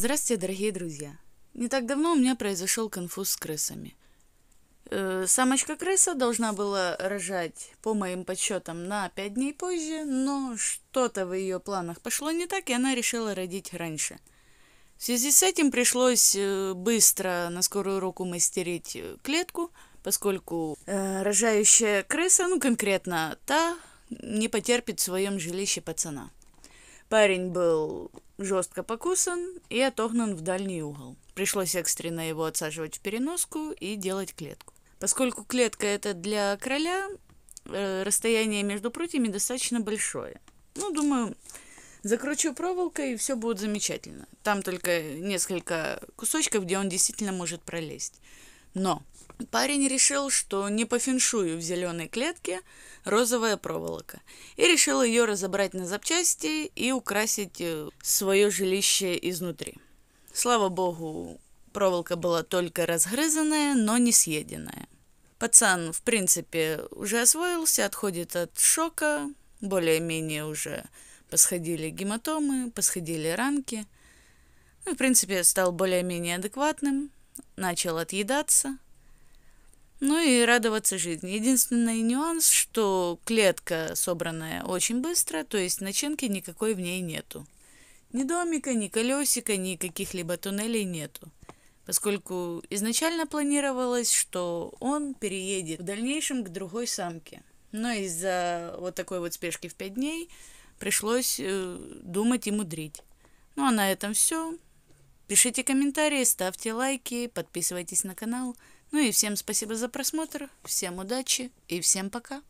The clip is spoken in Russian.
Здравствуйте, дорогие друзья. Не так давно у меня произошел конфуз с крысами. Э, Самочка-крыса должна была рожать, по моим подсчетам, на 5 дней позже, но что-то в ее планах пошло не так, и она решила родить раньше. В связи с этим пришлось э, быстро на скорую руку мастерить э, клетку, поскольку рожающая крыса, ну конкретно та, не потерпит в своем жилище пацана. Парень был жестко покусан и отогнан в дальний угол. Пришлось экстренно его отсаживать в переноску и делать клетку. Поскольку клетка это для короля, э, расстояние между прутьями достаточно большое. Ну, думаю, закручу проволокой, и все будет замечательно. Там только несколько кусочков, где он действительно может пролезть. Но парень решил, что не по феншую в зеленой клетке розовая проволока, и решил ее разобрать на запчасти и украсить э, свое жилище изнутри. Слава богу, проволока была только разгрызанная, но не съеденная. Пацан, в принципе, уже освоился, отходит от шока, более-менее уже посходили гематомы, посходили ранки. Ну, в принципе, стал более-менее адекватным, начал отъедаться, ну и радоваться жизни. Единственный нюанс, что клетка собранная очень быстро, то есть начинки никакой в ней нету. Ни домика, ни колесика, ни каких-либо туннелей нету. Поскольку изначально планировалось, что он переедет в дальнейшем к другой самке. Но из-за вот такой вот спешки в пять дней пришлось э, думать и мудрить. Ну а на этом все. Пишите комментарии, ставьте лайки, подписывайтесь на канал. Ну и всем спасибо за просмотр, всем удачи и всем пока.